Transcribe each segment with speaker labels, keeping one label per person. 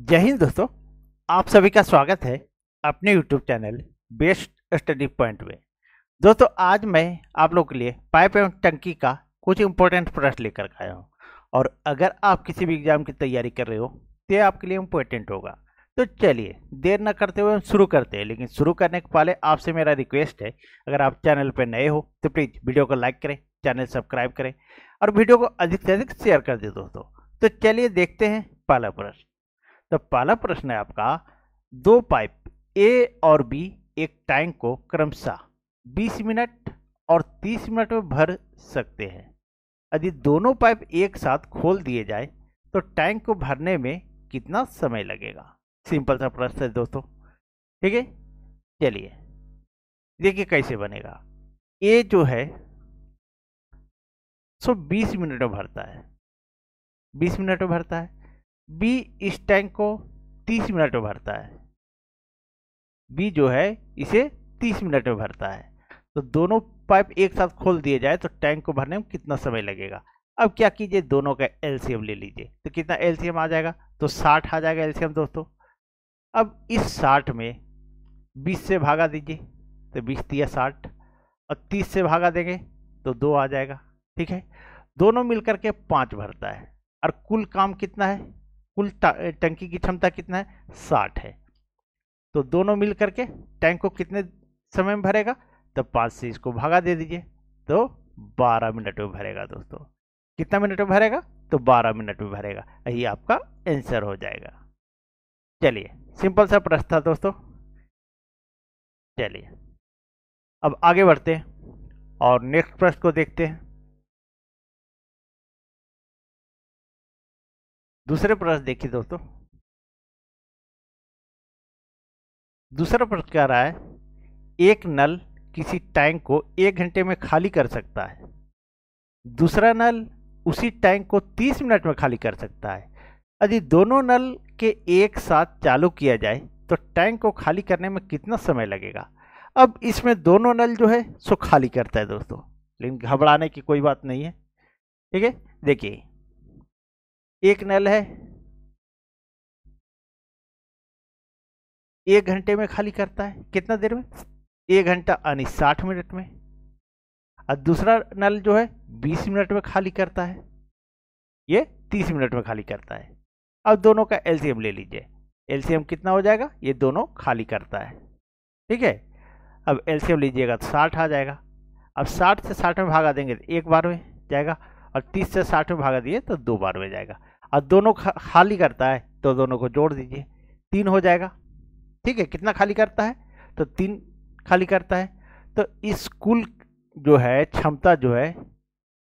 Speaker 1: जय हिंद दोस्तों आप सभी का
Speaker 2: स्वागत है अपने YouTube channel best study point में दोस्तों आज मैं आप लोगों के लिए पाइप एवं टंकी का कुछ इंपॉर्टेंट प्रश्न लेकर आया हूँ और अगर आप किसी भी एग्जाम की तैयारी कर रहे हो तो आपके लिए इम्पोर्टेंट होगा तो चलिए देर न करते हुए हम शुरू करते हैं लेकिन शुरू करने के पहले आपसे मेरा रिक्वेस्ट है अगर आप चैनल पर नए हो तो प्लीज़ वीडियो को लाइक करें चैनल सब्सक्राइब करें और वीडियो को अधिक से अधिक शेयर कर दें दोस्तों तो चलिए देखते हैं पहला प्रश्न तो पहला प्रश्न है आपका दो पाइप ए और बी एक टैंक को क्रमशः 20 मिनट और 30 मिनट में भर सकते हैं यदि दोनों पाइप एक साथ खोल दिए जाए तो टैंक को भरने में कितना समय लगेगा सिंपल सा प्रश्न है दोस्तों ठीक है चलिए देखिए कैसे बनेगा ए जो है सो 20 मिनट में भरता है 20 मिनट में भरता है बी इस टैंक को 30 मिनट में भरता है बी जो है इसे 30 मिनट में भरता है तो दोनों पाइप एक साथ खोल दिए जाए तो टैंक को भरने में कितना समय लगेगा अब क्या कीजिए दोनों का एलसीएम ले लीजिए तो कितना एलसीएम आ जाएगा तो 60 आ जाएगा एलसीएम दोस्तों अब इस 60 में 20 से भागा दीजिए तो 20 दिया 60 और 30 से भागा देंगे तो दो आ जाएगा ठीक है दोनों मिलकर के पाँच भरता है और कुल काम कितना है कुल टंकी की क्षमता कितना है साठ है तो दोनों मिल करके टैंक को कितने समय में भरेगा तो पाँच से इसको भागा दे दीजिए तो बारह मिनट में भरेगा दोस्तों कितना मिनट में भरेगा तो बारह मिनट में भरेगा यही आपका आंसर हो जाएगा चलिए सिंपल सा प्रश्न था दोस्तों चलिए अब आगे बढ़ते हैं
Speaker 1: और नेक्स्ट प्रश्न को देखते हैं दूसरे प्रश्न देखिए दोस्तों
Speaker 2: दूसरा प्रश्न क्या रहा है एक नल किसी टैंक को एक घंटे में खाली कर सकता है दूसरा नल उसी टैंक को 30 मिनट में खाली कर सकता है यदि दोनों नल के एक साथ चालू किया जाए तो टैंक को खाली करने में कितना समय लगेगा अब इसमें दोनों नल जो है सो खाली करता है दोस्तों लेकिन घबराने की कोई बात नहीं है ठीक है देखिए एक नल है एक घंटे में खाली करता है कितना देर में एक घंटा यानी साठ मिनट में और दूसरा नल जो है बीस मिनट में खाली करता है ये तीस मिनट में खाली करता है अब दोनों का एलसीएम ले लीजिए एलसीएम कितना हो जाएगा ये दोनों खाली करता है ठीक है अब एलसीएम लीजिएगा तो साठ आ जाएगा अब साठ से साठ में भागा देंगे तो एक बार में जाएगा और तीस से साठ में भागा दिए तो दो बार में जाएगा और दोनों खाली करता है तो दोनों को जोड़ दीजिए तीन हो जाएगा ठीक है कितना खाली करता है तो तीन खाली करता है तो इस कुल जो है क्षमता जो है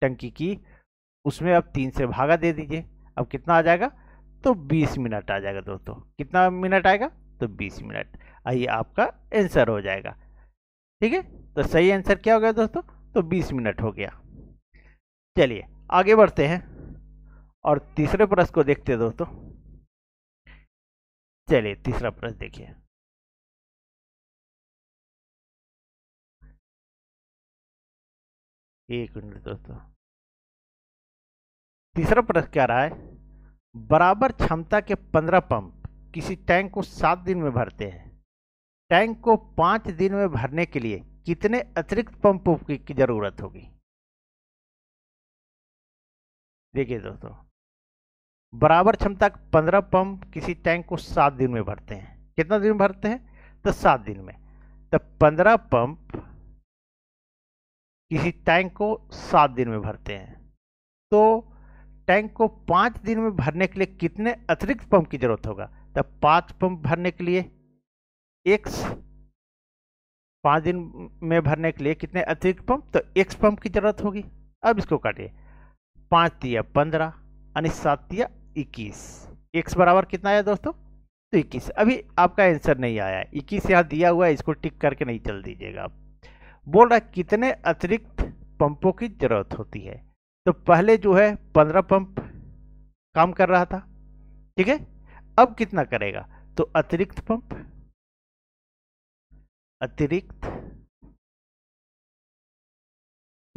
Speaker 2: टंकी की उसमें अब तीन से भागा दे दीजिए अब कितना आ जाएगा तो 20 मिनट आ जाएगा दोस्तों कितना मिनट आएगा तो 20 मिनट आइए आपका आंसर हो जाएगा ठीक है तो सही आंसर क्या हो गया दोस्तों तो 20 मिनट हो गया चलिए आगे बढ़ते हैं और तीसरे प्रश्न को देखते दोस्तों चलिए तीसरा प्रश्न देखिए एक मिनट दोस्तों तीसरा प्रश्न क्या रहा है बराबर क्षमता के पंद्रह पंप किसी टैंक को सात दिन में भरते हैं टैंक को पांच दिन में भरने के लिए कितने अतिरिक्त पंपों
Speaker 1: की जरूरत होगी देखिए दोस्तों
Speaker 2: बराबर क्षमता के पंद्रह पंप किसी टैंक को सात दिन में भरते हैं कितना दिन में भरते हैं तो सात दिन में तो पंद्रह पंप किसी टैंक को सात दिन में भरते हैं तो टैंक को पाँच दिन में भरने के लिए कितने अतिरिक्त पंप की जरूरत होगा तो पाँच पंप भरने के लिए एक पाँच दिन में भरने के लिए कितने अतिरिक्त पंप तो एक्स पंप की जरूरत होगी अब इसको काटिए पाँच दिया पंद्रह यानी सात दिया इक्कीस एक्स बराबर कितना आया दोस्तों तो इक्कीस अभी आपका आंसर नहीं आया इक्कीस यहाँ दिया हुआ है इसको टिक करके नहीं चल दीजिएगा आप बोल रहा है कितने अतिरिक्त पंपों की जरूरत होती है तो पहले जो है पंद्रह पंप काम कर रहा था ठीक है अब कितना करेगा तो अतिरिक्त पंप अतिरिक्त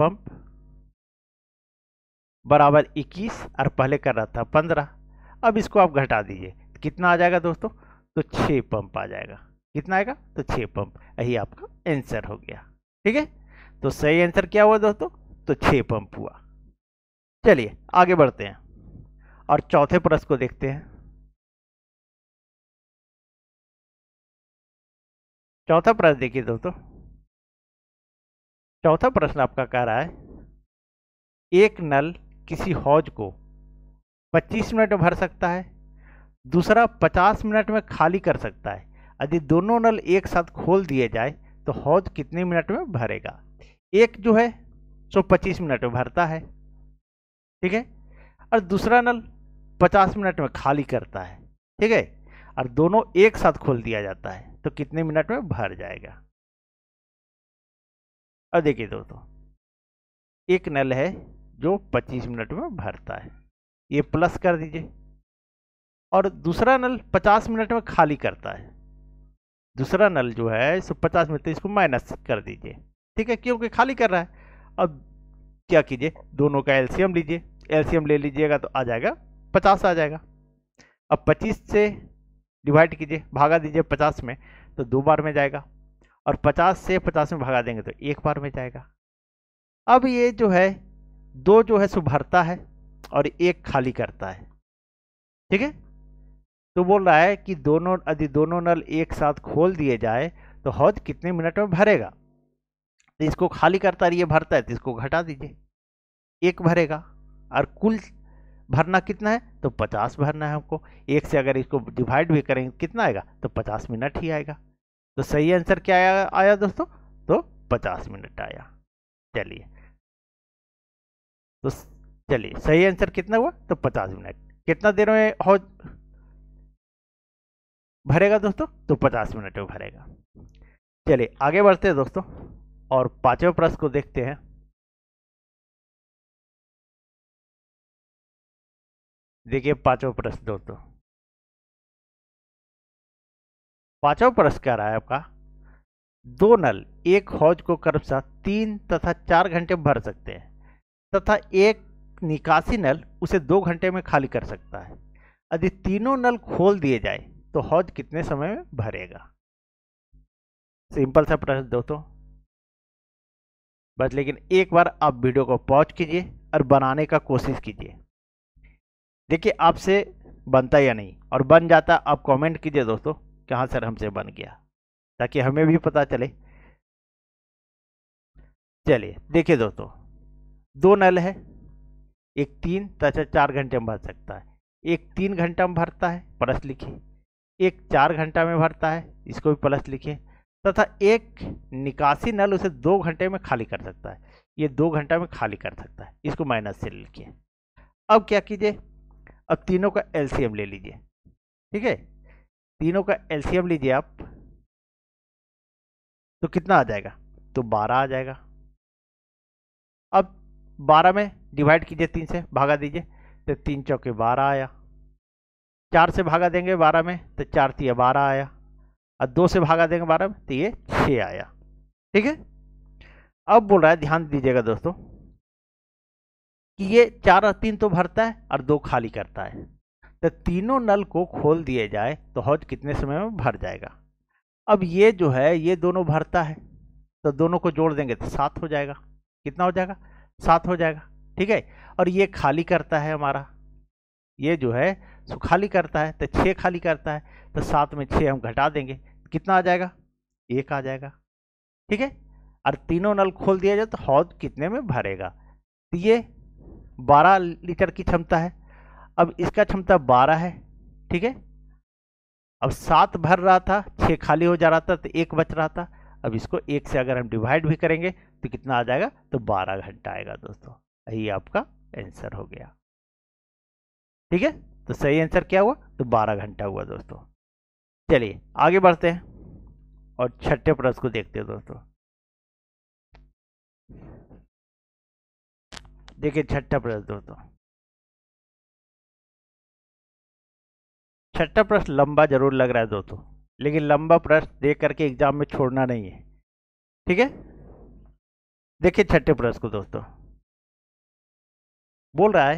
Speaker 2: पंप बराबर 21 और पहले कर रहा था 15 अब इसको आप घटा दीजिए कितना आ जाएगा दोस्तों तो 6 पंप आ जाएगा कितना आएगा तो 6 पंप यही आपका आंसर हो गया ठीक है तो सही आंसर क्या हुआ दोस्तों तो 6 पंप हुआ चलिए आगे बढ़ते हैं
Speaker 1: और चौथे प्रश्न को देखते हैं चौथा प्रश्न देखिए दोस्तों चौथा
Speaker 2: प्रश्न आपका कह रहा है एक नल किसी हौज को 25 मिनट में भर सकता है दूसरा 50 मिनट में खाली कर सकता है यदि दोनों नल एक साथ खोल दिए जाए तो हौज कितने मिनट में भरेगा एक जो है सो 25 मिनट में भरता है ठीक है और दूसरा नल 50 मिनट में खाली करता है ठीक है और दोनों एक साथ खोल दिया जाता है तो कितने मिनट में भर जाएगा अब देखिए दोस्तों एक नल है जो 25 मिनट में भरता है ये प्लस कर दीजिए और दूसरा नल 50 मिनट में खाली करता है दूसरा नल जो है सो 50 मिनट इसको माइनस कर दीजिए ठीक है क्योंकि खाली कर रहा है अब क्या कीजिए दोनों का एलसीएम लीजिए एलसीएम ले लीजिएगा तो आ जाएगा पचास आ जाएगा अब पच्चीस से डिवाइड कीजिए भागा दीजिए पचास में तो दो बार में जाएगा और पचास से पचास में भागा देंगे तो एक बार में जाएगा अब ये जो है दो जो है सो भरता है और एक खाली करता है ठीक है तो बोल रहा है कि दोनों यदि दोनों नल एक साथ खोल दिए जाए तो हौद कितने मिनट में भरेगा तो इसको खाली करता रहिए भरता है तो इसको घटा दीजिए एक भरेगा और कुल भरना कितना है तो पचास भरना है हमको एक से अगर इसको डिवाइड भी करेंगे तो कितना आएगा तो पचास मिनट ही आएगा तो सही आंसर क्या आया आया दोस्तों तो पचास मिनट आया चलिए तो चलिए सही आंसर कितना हुआ तो पचास मिनट कितना देर में हो भरेगा दोस्तों तो पचास मिनट में भरेगा चलिए आगे बढ़ते हैं दोस्तों और पांचवें प्रश्न को
Speaker 1: देखते हैं देखिए पांचवा प्रश्न दोस्तों
Speaker 2: पांचवा प्रश्न क्या रहा है आपका दो नल एक हौज को क्रमशः तीन तथा चार घंटे भर सकते हैं तथा एक निकासी नल उसे दो घंटे में खाली कर सकता है यदि तीनों नल खोल दिए जाए तो हौज कितने समय में भरेगा सिंपल सा प्रश्न दोस्तों बस लेकिन एक बार आप वीडियो को पॉज कीजिए और बनाने का कोशिश कीजिए देखिए आपसे बनता या नहीं और बन जाता आप कमेंट कीजिए दोस्तों कि हाँ सर हमसे बन गया ताकि हमें भी पता चले चलिए देखिए दोस्तों दो नल है एक तीन तथा तो अच्छा चार घंटे में भर सकता है एक तीन घंटा में भरता है प्लस लिखे एक चार घंटा में भरता है इसको भी प्लस लिखे तथा एक निकासी नल उसे दो घंटे में खाली कर सकता है ये दो घंटा में खाली कर सकता है इसको माइनस से लिखिए अब क्या कीजिए अब तीनों का एलसीएम ले लीजिए ठीक है तीनों का एलसीएम लीजिए आप तो कितना आ जाएगा तो बारह आ जाएगा अब बारह में डिवाइड कीजिए तीन से भागा दीजिए तो तीन चौके बारह आया चार से भागा देंगे बारह में तो चार तीन बारह आया और दो से भागा देंगे बारह में तो ये छः आया ठीक है अब बोल रहा है ध्यान दीजिएगा दोस्तों कि ये चार और तीन तो भरता है और दो खाली करता है तो तीनों नल को खोल दिए जाए तो हौज कितने समय में भर जाएगा अब ये जो है ये दोनों भरता है तो दोनों को जोड़ देंगे तो सात हो जाएगा कितना हो जाएगा सात हो जाएगा ठीक है और ये खाली करता है हमारा ये जो है सो खाली करता है तो छः खाली करता है तो सात में छः हम घटा देंगे कितना आ जाएगा एक आ जाएगा ठीक है और तीनों नल खोल दिया जाए तो हौद कितने में भरेगा तो ये बारह लीटर की क्षमता है अब इसका क्षमता बारह है ठीक है अब सात भर रहा था छः खाली हो जा रहा था तो एक बच रहा था अब इसको एक से अगर हम डिवाइड भी करेंगे तो कितना आ जाएगा तो 12 घंटा आएगा दोस्तों यही आपका आंसर हो गया ठीक है तो सही आंसर क्या हुआ तो 12 घंटा हुआ दोस्तों चलिए आगे बढ़ते हैं और छठे प्रश्न को देखते हैं दोस्तों
Speaker 1: देखिए छठा प्रश्न दोस्तों छठा प्रश्न लंबा जरूर लग रहा है दोस्तों लेकिन लंबा
Speaker 2: प्रश्न देख करके एग्जाम में छोड़ना नहीं है ठीक है देखिए छठे प्रश्न को दोस्तों बोल रहा है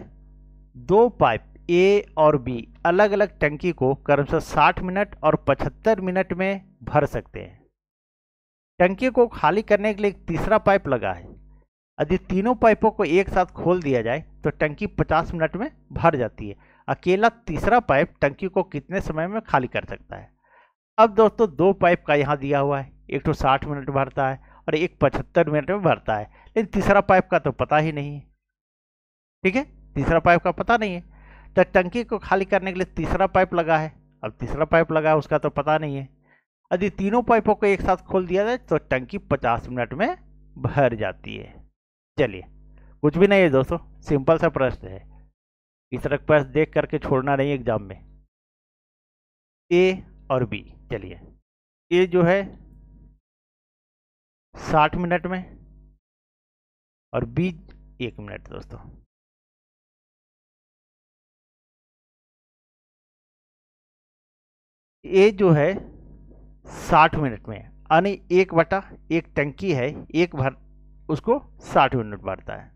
Speaker 2: दो पाइप ए और बी अलग अलग टंकी को क्रमशः 60 मिनट और 75 मिनट में भर सकते हैं टंकी को खाली करने के लिए एक तीसरा पाइप लगा है यदि तीनों पाइपों को एक साथ खोल दिया जाए तो टंकी 50 मिनट में भर जाती है अकेला तीसरा पाइप टंकी को कितने समय में खाली कर सकता है अब दोस्तों दो पाइप का यहाँ दिया हुआ है एक तो साठ मिनट भरता है और एक पचहत्तर मिनट में भरता है लेकिन तीसरा पाइप का तो पता ही नहीं है ठीक है तीसरा पाइप का पता नहीं है तो टंकी को खाली करने के लिए तीसरा पाइप लगा है अब तीसरा पाइप लगा है उसका तो पता नहीं है यदि तीनों पाइपों को एक साथ खोल दिया जाए तो टंकी पचास मिनट में भर जाती है चलिए कुछ भी नहीं है दोस्तों सिंपल सा प्रश्न है इस तरह प्रश्न देख करके छोड़ना नहीं एग्जाम में ए और बी चलिए
Speaker 1: ए जो है साठ मिनट में और बीज एक मिनट दोस्तों ए जो है
Speaker 2: साठ मिनट में यानी एक बटा एक टंकी है एक भर उसको साठ मिनट भरता है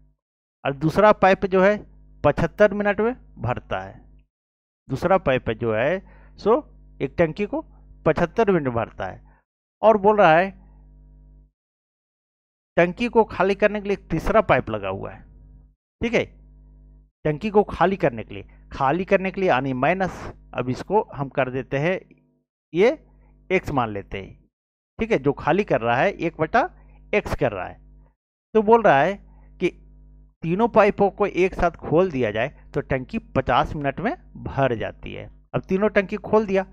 Speaker 2: और दूसरा पाइप जो है पचहत्तर मिनट में भरता है दूसरा पाइप जो है सो एक टंकी को पचहत्तर मिनट भरता है और बोल रहा है टंकी को खाली करने के लिए तीसरा पाइप लगा हुआ है ठीक है टंकी को खाली करने के लिए खाली करने के लिए यानी माइनस अब इसको हम कर देते हैं ये एक्स मान लेते हैं ठीक है जो खाली कर रहा है एक बटा एक्स कर रहा है तो बोल रहा है कि तीनों पाइपों को एक साथ खोल दिया जाए तो टंकी 50 मिनट में भर जाती है अब तीनों टंकी खोल दिया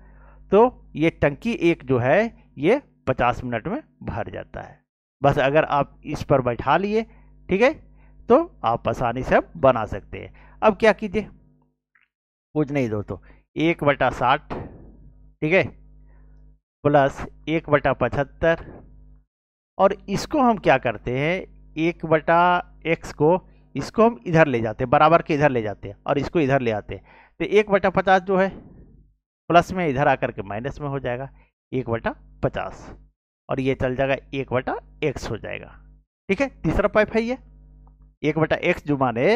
Speaker 2: तो ये टंकी एक जो है ये 50 मिनट में भर जाता है बस अगर आप इस पर बैठा लिए ठीक है तो आप आसानी से बना सकते हैं अब क्या कीजिए कुछ नहीं दोस्तों एक बटा साठ ठीक है प्लस एक बटा पचहत्तर और इसको हम क्या करते हैं एक बटा एक्स को इसको हम इधर ले जाते हैं बराबर के इधर ले जाते हैं और इसको इधर ले आते हैं तो एक बटा पचास जो है प्लस में इधर आकर के माइनस में हो जाएगा एक बटा पचास और ये चल जाएगा एक बटा एक्स हो जाएगा ठीक है तीसरा पाइप है ये एक बटा एक्स जो माने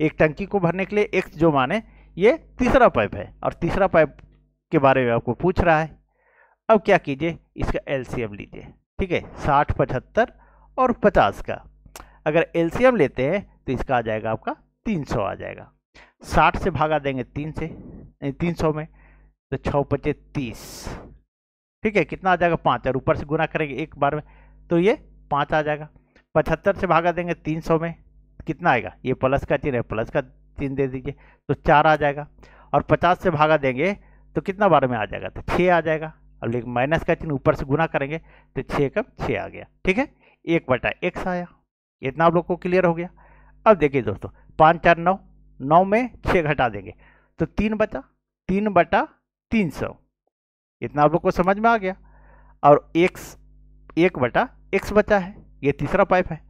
Speaker 2: एक टंकी को भरने के लिए एक्स जो माने ये तीसरा पाइप है और तीसरा पाइप के बारे में आपको पूछ रहा है अब क्या कीजिए इसका एल लीजिए ठीक है साठ पचहत्तर और पचास का अगर एल लेते हैं तो इसका आ जाएगा आपका तीन सौ आ जाएगा साठ से भागा देंगे तीन से तीन सौ में तो छः पचे तीस ठीक है कितना आ जाएगा पाँच और ऊपर से गुना करेंगे एक बार में तो ये पाँच आ जाएगा पचहत्तर से भागा देंगे तीन सौ में कितना आएगा ये प्लस का चिन्ह है प्लस का चिन्ह दे दीजिए तो चार आ जाएगा और पचास से भागा देंगे तो कितना बार में आ जाएगा तो छः आ जाएगा अब लेकिन माइनस का चिन्ह ऊपर से गुना करेंगे तो छः कब छः आ गया ठीक है एक बटा एक्स आया इतना आप लोग को क्लियर हो गया अब देखिए दोस्तों पाँच चार नौ नौ में छः घटा देंगे तो तीन बटा तीन बटा तीन सौ इतना आप लोग को समझ में आ गया और एक्स एक बटा एक्स बचा है ये तीसरा पाइप है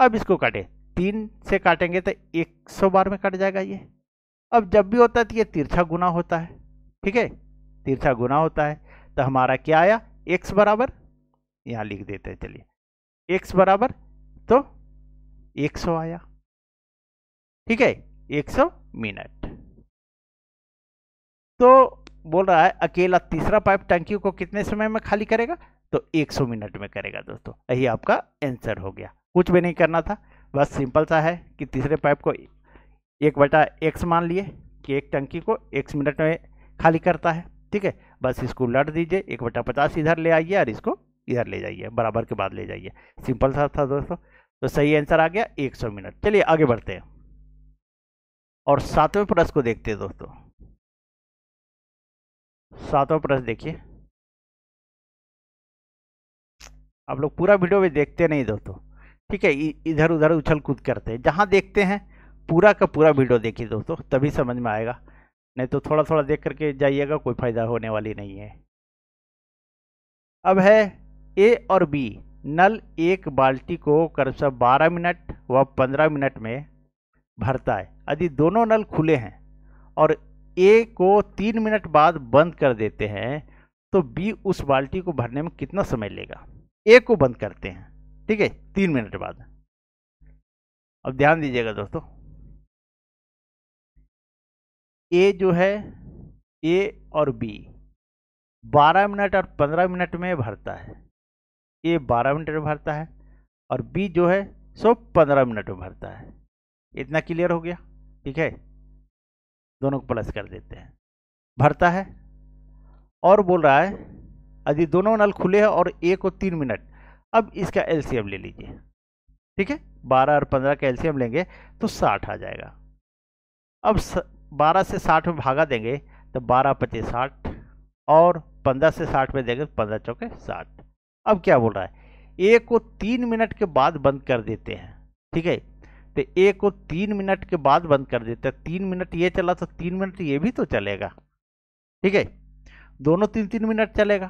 Speaker 2: अब इसको काटें तीन से काटेंगे तो एक सौ बार में कट जाएगा ये अब जब भी होता है तो ये तिरछा गुना होता है ठीक है तिरछा गुना होता है तो हमारा क्या आया एक्स बराबर यहाँ लिख देते हैं चलिए एक्स बराबर तो एक सौ आया ठीक है एक सौ मिनट तो बोल रहा है अकेला तीसरा पाइप टंकी को कितने समय में खाली करेगा तो 100 मिनट में करेगा दोस्तों यही आपका आंसर हो गया कुछ भी नहीं करना था बस सिंपल सा है कि तीसरे पाइप को एक बटा एक्स मान लिए कि एक टंकी को एक मिनट में खाली करता है ठीक है बस इसको लट दीजिए एक बटा पचास इधर ले आइए और इसको इधर ले जाइए बराबर के बाद ले जाइए सिंपल सा था दोस्तों तो सही आंसर आ गया एक मिनट चलिए आगे बढ़ते हैं और सातवें प्रश्न को देखते हैं दोस्तों
Speaker 1: सातवां प्रश्न देखिए
Speaker 2: आप लोग पूरा वीडियो भी देखते नहीं दोस्तों ठीक है इधर उधर उछल कूद करते हैं जहाँ देखते हैं पूरा का पूरा वीडियो देखिए दोस्तों तभी समझ में आएगा नहीं तो थोड़ा थोड़ा देख करके जाइएगा कोई फायदा होने वाली नहीं है अब है ए और बी नल एक बाल्टी को करीब बारह मिनट व पंद्रह मिनट में भरता है यदि दोनों नल खुले हैं और ए को तीन मिनट बाद बंद कर देते हैं तो बी उस बाल्टी को भरने में कितना समय लेगा ए को बंद करते हैं ठीक है तीन मिनट बाद
Speaker 1: अब ध्यान दीजिएगा दोस्तों ए
Speaker 2: जो है ए और बी 12 मिनट और 15 मिनट में भरता है ए 12 मिनट में भरता है और बी जो है सो 15 मिनट में भरता है इतना क्लियर हो गया ठीक है दोनों को प्लस कर देते हैं भरता है और बोल रहा है यदि दोनों नल खुले हैं और एक और तीन मिनट अब इसका एलसीएम ले लीजिए ठीक है बारह और पंद्रह का एलसीएम लेंगे तो साठ आ जाएगा अब बारह से साठ में भागा देंगे तो बारह पच्चीस साठ और पंद्रह से साठ में देंगे तो पंद्रह चौके साठ अब क्या बोल रहा है एक को तीन मिनट के बाद बंद कर देते हैं ठीक है तो ए को तीन मिनट के बाद बंद कर देते हैं तीन मिनट ये चला तो तीन मिनट ये भी तो चलेगा ठीक है दोनों तीन तीन मिनट चलेगा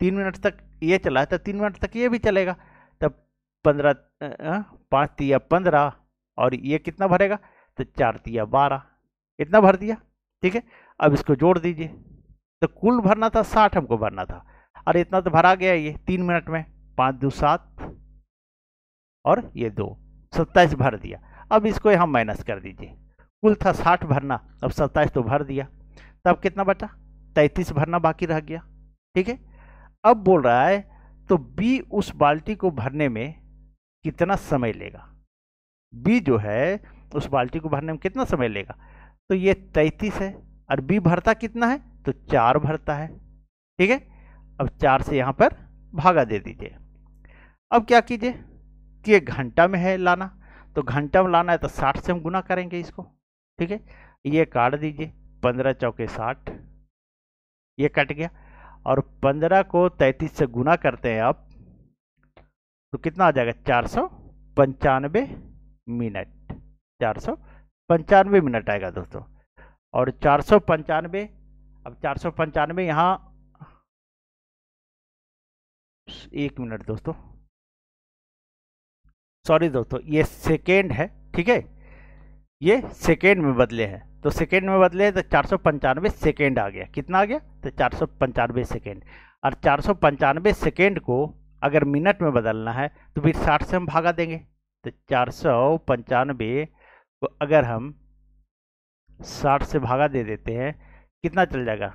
Speaker 2: तीन मिनट तक ये चला तो तीन मिनट तक ये भी चलेगा तब पंद्रह पाँच तिया पंद्रह और ये कितना भरेगा तो चार तिया बारह इतना भर दिया ठीक है अब इसको जोड़ दीजिए तो कुल भरना था साठ हमको भरना था अरे इतना तो भरा गया ये तीन मिनट में पाँच दो सात और ये दो सत्ताईस भर दिया अब इसको यहाँ माइनस कर दीजिए कुल था साठ भरना अब सत्ताईस तो भर दिया तब कितना बचा तैंतीस भरना बाकी रह गया ठीक है अब बोल रहा है तो बी उस बाल्टी को भरने में कितना समय लेगा बी जो है उस बाल्टी को भरने में कितना समय लेगा तो ये तैंतीस है और बी भरता कितना है तो चार भरता है ठीक है अब चार से यहाँ पर भागा दे दीजिए अब क्या कीजिए ये घंटा में है लाना तो घंटा में लाना है तो साठ से हम गुना करेंगे इसको ठीक है ये काट दीजिए पंद्रह चौके साठ ये कट गया और पंद्रह को तैंतीस से गुना करते हैं आप तो कितना आ जाएगा चार सौ पंचानवे मिनट चार सौ पंचानवे मिनट आएगा दोस्तों और चार सौ पंचानवे अब चार सौ पंचानवे यहाँ एक मिनट दोस्तों सॉरी दोस्तों ये सेकेंड है ठीक है ये सेकेंड में बदले हैं तो सेकेंड में बदले तो चार सौ पंचानवे सेकेंड आ गया कितना आ गया तो चार सौ पंचानवे सेकेंड और चार सौ पंचानवे सेकेंड को अगर मिनट में बदलना है तो फिर साठ से हम भागा देंगे तो चार सौ पंचानवे को अगर हम साठ से भागा दे देते हैं कितना चल जाएगा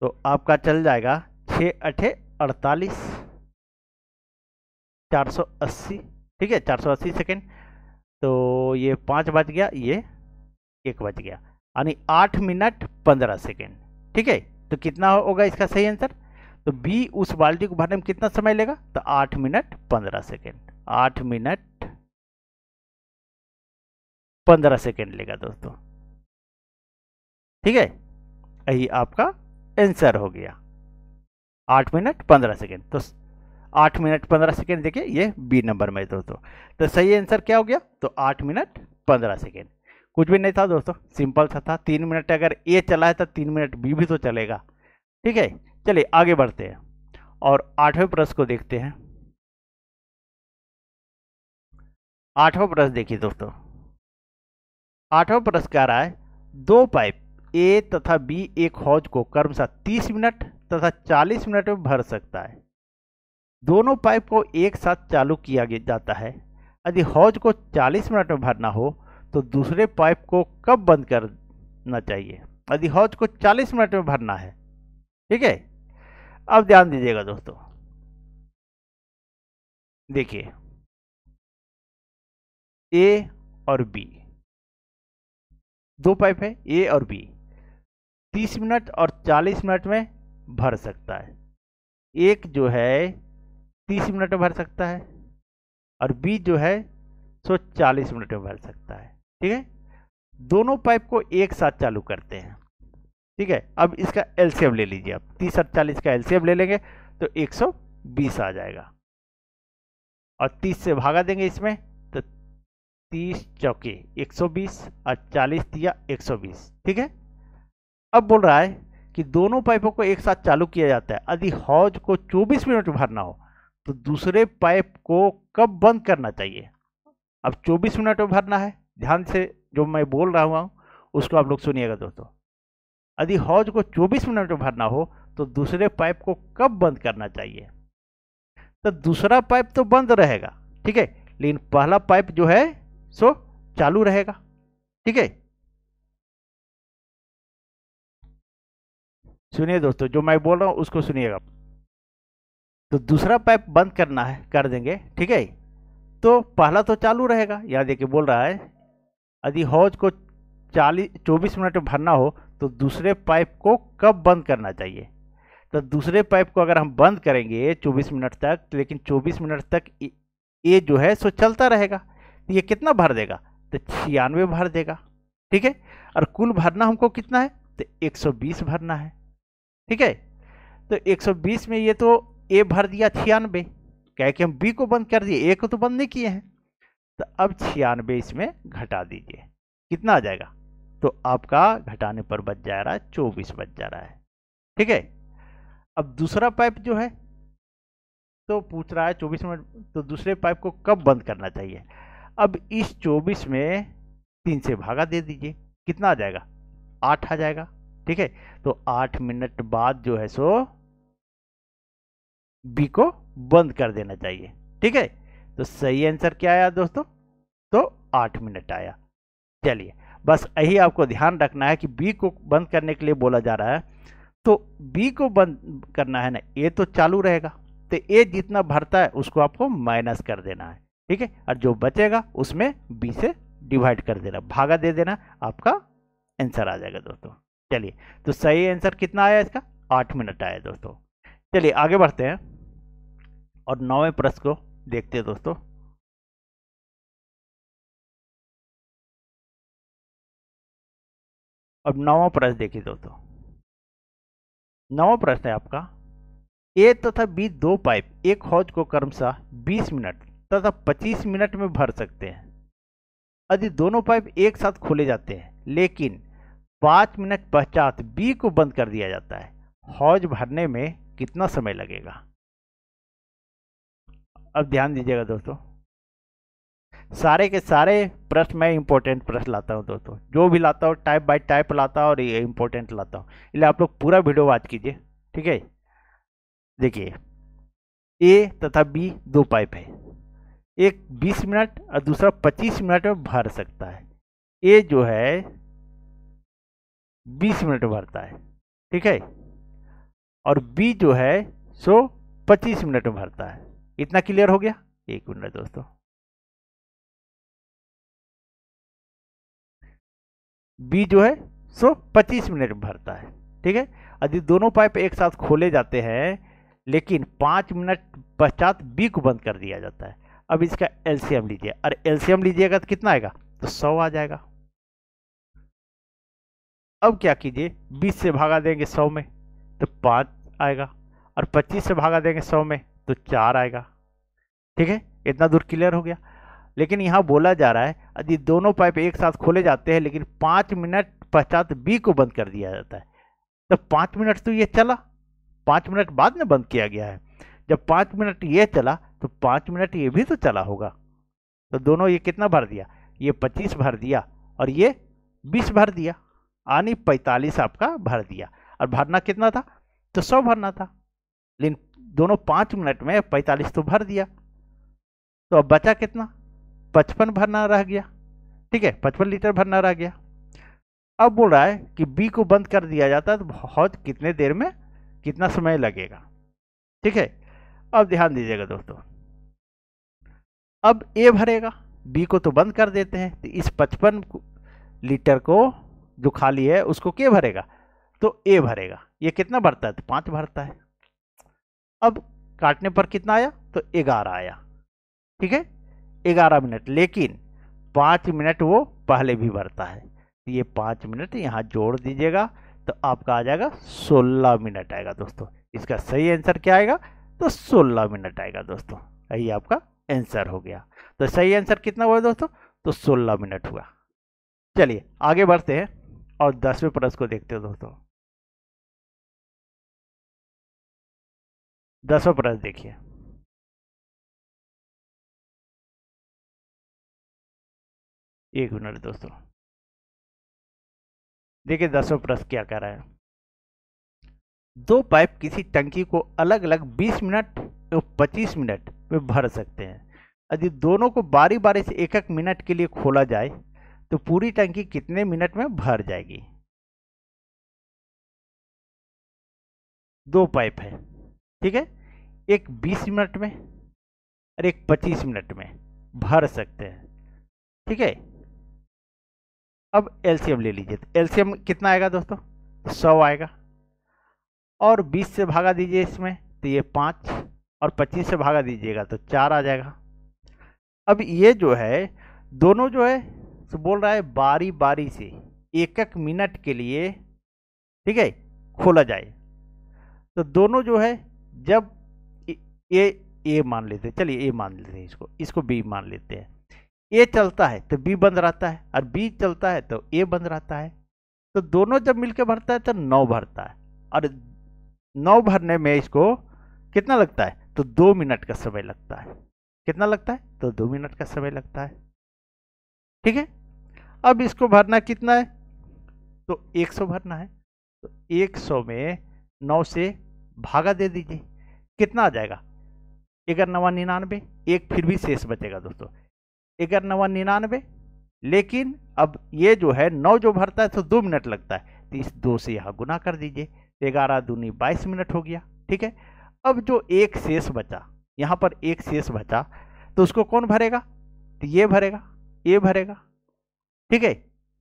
Speaker 2: तो आपका चल जाएगा छः अठे अड़तालीस 480 ठीक है 480 सेकंड तो ये पाँच बज गया ये एक बज गया यानी आठ मिनट पंद्रह सेकेंड ठीक है तो कितना होगा इसका सही आंसर तो बी उस बाल्टी को भरने में कितना समय लेगा तो आठ मिनट पंद्रह सेकेंड आठ मिनट पंद्रह सेकेंड लेगा दोस्तों ठीक है यही आपका आंसर हो गया आठ मिनट पंद्रह सेकेंड तो आठ मिनट पंद्रह सेकेंड देखिए ये बी नंबर में दोस्तों तो सही आंसर क्या हो गया तो आठ मिनट पंद्रह सेकेंड कुछ भी नहीं था दोस्तों सिंपल सा था तीन मिनट अगर ए चला है तो तीन मिनट बी भी तो चलेगा ठीक है चलिए आगे बढ़ते हैं और आठवें प्रश्न को देखते हैं आठवां प्रश्न देखिए दोस्तों आठवां प्रश्न कह रहा है दो पाइप ए तथा बी एक हौज को कर्मशा 30 मिनट तथा 40 मिनट में भर सकता है दोनों पाइप को एक साथ चालू किया जाता है यदि हौज को 40 मिनट में भरना हो तो दूसरे पाइप को कब बंद करना चाहिए यदि हौज को 40 मिनट में भरना है ठीक है अब ध्यान दीजिएगा दोस्तों देखिए ए और बी दो पाइप है ए और बी 30 मिनट और 40 मिनट में भर सकता है एक जो है तीस मिनट में भर सकता है और बी जो है सो चालीस मिनट में भर सकता है ठीक है दोनों पाइप को एक साथ चालू करते हैं ठीक है अब इसका एलसीएम ले लीजिए आप तीस चालीस का एलसीएम ले लेंगे तो एक सौ बीस आ जाएगा और तीस से भागा देंगे इसमें तो तीस चौके एक सौ बीस और चालीस दिया एक सौ बीस ठीक है अब बोल रहा है कि दोनों पाइपों को एक साथ चालू किया जाता है यदि हौज को चौबीस मिनट भरना हो तो दूसरे पाइप को कब बंद करना चाहिए अब 24 मिनट में भरना है ध्यान से जो मैं बोल रहा हूँ उसको आप लोग सुनिएगा दोस्तों यदि हौज को 24 मिनट में भरना हो तो दूसरे पाइप को कब बंद करना चाहिए तो दूसरा पाइप तो बंद रहेगा ठीक है लेकिन पहला पाइप जो है सो चालू रहेगा ठीक है सुनिए दोस्तों जो मैं बोल रहा हूँ उसको सुनिएगा तो दूसरा पाइप बंद करना है कर देंगे ठीक है तो पहला तो चालू रहेगा यहाँ देखिए बोल रहा है यदि हौज को चालीस चौबीस मिनट में भरना हो तो दूसरे पाइप को कब बंद करना चाहिए तो दूसरे पाइप को अगर हम बंद करेंगे 24 मिनट तक तो लेकिन 24 मिनट तक ये जो है सो चलता रहेगा तो ये कितना भर देगा तो छियानवे भर देगा ठीक है और कुल भरना हमको कितना है तो 120 भरना है ठीक है तो 120 में ये तो ए भर दिया छियानवे कह के हम बी को बंद कर दिए ए को तो बंद नहीं किए हैं तो अब छियानवे इसमें घटा दीजिए कितना आ जाएगा तो आपका घटाने पर बच जा रहा है चौबीस बच जा रहा है ठीक है अब दूसरा पाइप जो है तो पूछ रहा है चौबीस मिनट तो दूसरे पाइप को कब बंद करना चाहिए अब इस चौबीस में तीन से भागा दे दीजिए कितना आ जाएगा आठ आ जाएगा ठीक है तो आठ मिनट बाद जो है सो बी को बंद कर देना चाहिए ठीक है तो सही आंसर क्या आया दोस्तों तो आठ मिनट आया चलिए बस यही आपको ध्यान रखना है कि बी को बंद करने के लिए बोला जा रहा है तो बी को बंद करना है ना ए तो चालू रहेगा तो ए जितना भरता है उसको आपको माइनस कर देना है ठीक है और जो बचेगा उसमें बी से डिवाइड कर देना भागा दे देना आपका आंसर आ जाएगा दोस्तों चलिए तो सही आंसर कितना आया इसका आठ मिनट आया दोस्तों चलिए आगे बढ़ते हैं और नौवें प्रश्न को देखते हैं दोस्तों अब नौवा प्रश्न देखिए दोस्तों नौवा प्रश्न है आपका ए तथा बी दो पाइप एक हौज को क्रमशः 20 मिनट तथा 25 मिनट में भर सकते हैं यदि दोनों पाइप एक साथ खोले जाते हैं लेकिन 5 मिनट पश्चात बी को बंद कर दिया जाता है हौज भरने में कितना समय लगेगा अब ध्यान दीजिएगा दोस्तों सारे के सारे प्रश्न मैं इंपॉर्टेंट प्रश्न लाता हूँ दोस्तों जो भी लाता हूँ टाइप बाय टाइप लाता हूँ और ये इंपॉर्टेंट लाता हूँ इसलिए आप लोग पूरा वीडियो बात कीजिए ठीक है देखिए ए तथा बी दो पाइप है एक 20 मिनट और दूसरा 25 मिनट में भर सकता है ए जो है 20 मिनट भरता है ठीक है और बी जो है सो 25 मिनट में भरता है इतना क्लियर हो गया एक मिनट दोस्तों बी जो है सो 25 मिनट भरता है ठीक है यदि दोनों पाइप एक साथ खोले जाते हैं लेकिन पाँच मिनट पश्चात बी को बंद कर दिया जाता है अब इसका एलसीएम लीजिए और एलसीएम लीजिएगा तो कितना आएगा तो सौ आ जाएगा अब क्या कीजिए बीस से भागा देंगे सौ में तो पाँच आएगा और पच्चीस से भागा देंगे सौ में तो चार आएगा ठीक है इतना दूर क्लियर हो गया लेकिन यहाँ बोला जा रहा है यदि दोनों पाइप एक साथ खोले जाते हैं लेकिन पाँच मिनट पश्चात बी को बंद कर दिया जाता है तो पाँच मिनट तो ये चला पाँच मिनट बाद में बंद किया गया है जब पाँच मिनट ये चला तो पाँच मिनट ये भी तो चला होगा तो दोनों ये कितना भर दिया ये पच्चीस भर दिया और ये बीस भर दिया यानी पैंतालीस आपका भर दिया और भरना कितना था तो सौ भरना था लेकिन दोनों पांच मिनट में पैंतालीस तो भर दिया तो अब बचा कितना पचपन भरना रह गया ठीक है पचपन लीटर भरना रह गया अब बोल रहा है कि बी को बंद कर दिया जाता तो बहुत कितने देर में कितना समय लगेगा ठीक है अब ध्यान दीजिएगा दोस्तों अब ए भरेगा बी को तो बंद कर देते हैं तो इस पचपन लीटर को जो खाली है उसको के भरेगा तो ए भरेगा ये कितना भरता है तो पाँच भरता है अब काटने पर कितना आया तो ग्यारह आया ठीक है ग्यारह मिनट लेकिन पाँच मिनट वो पहले भी भरता है तो ये पाँच मिनट यहाँ जोड़ दीजिएगा तो आपका आ जाएगा सोलह मिनट आएगा दोस्तों इसका सही आंसर क्या आएगा तो सोलह मिनट आएगा दोस्तों यही आपका आंसर हो गया तो सही आंसर कितना हुआ दोस्तों तो सोलह मिनट हुआ चलिए आगे बढ़ते हैं और
Speaker 1: दसवें प्रश्न को देखते हो दोस्तों दसों प्रश्न देखिए एक मिनट दोस्तों देखिए
Speaker 2: दसों प्रश्न क्या कह रहा है दो पाइप किसी टंकी को अलग अलग 20 मिनट एवं 25 मिनट में भर सकते हैं यदि दोनों को बारी बारी से एक एक मिनट के लिए खोला जाए तो पूरी टंकी कितने मिनट में भर जाएगी
Speaker 1: दो पाइप है ठीक
Speaker 2: है एक 20 मिनट में और एक 25 मिनट में भर सकते हैं ठीक है अब एलसीएम ले लीजिए तो एलसीएम कितना आएगा दोस्तों सौ आएगा और बीस से भागा दीजिए इसमें तो ये पाँच और पच्चीस से भागा दीजिएगा तो चार आ जाएगा अब ये जो है दोनों जो है तो बोल रहा है बारी बारी से एक एक मिनट के लिए ठीक है खोला जाए तो दोनों जो है जब ये ए मान लेते हैं चलिए ए मान लेते हैं इसको इसको बी मान लेते हैं ए चलता है तो बी बंद रहता है और बी चलता है तो ए बंद रहता है तो दोनों जब मिलकर भरता है तो नौ भरता है और नौ भरने में इसको कितना लगता है तो दो मिनट का समय लगता है कितना लगता है तो दो मिनट का समय लगता है ठीक है अब इसको भरना कितना है तो एक सौ भरना है तो सौ में नौ से भागा दे दीजिए कितना आ जाएगा एगर नवा निन्यानवे एक फिर भी शेष बचेगा दोस्तों एगर नवा निन्यानवे लेकिन अब ये जो है नौ जो भरता है तो दो मिनट लगता है तो इस दो से यहाँ गुना कर दीजिए तो ग्यारह दूनी बाईस मिनट हो गया ठीक है अब जो एक शेष बचा यहाँ पर एक शेष बचा तो उसको कौन भरेगा तो ये भरेगा ये भरेगा ठीक है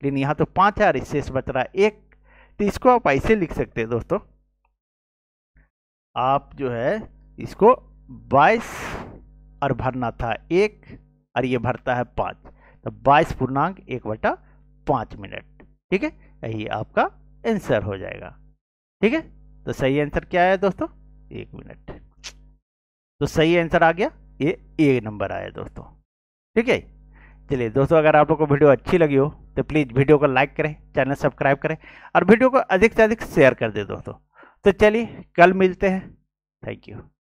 Speaker 2: लेकिन यहाँ तो पाँच हजार शेष बच रहा है एक तो इसको आप ऐसे लिख सकते हैं दोस्तों आप जो है इसको बाईस और भरना था एक और ये भरता है पाँच तो बाईस पूर्णांक एक बटा पाँच मिनट ठीक है यही आपका आंसर हो जाएगा ठीक है तो सही आंसर क्या आया दोस्तों एक मिनट तो सही आंसर आ गया ये एक नंबर आया दोस्तों ठीक है चलिए दोस्तों अगर आप लोग को वीडियो अच्छी लगी हो तो प्लीज़ वीडियो को लाइक करें चैनल सब्सक्राइब करें और वीडियो को अधिक से अधिक शेयर कर दे दोस्तों तो चलिए कल मिलते हैं थैंक
Speaker 1: यू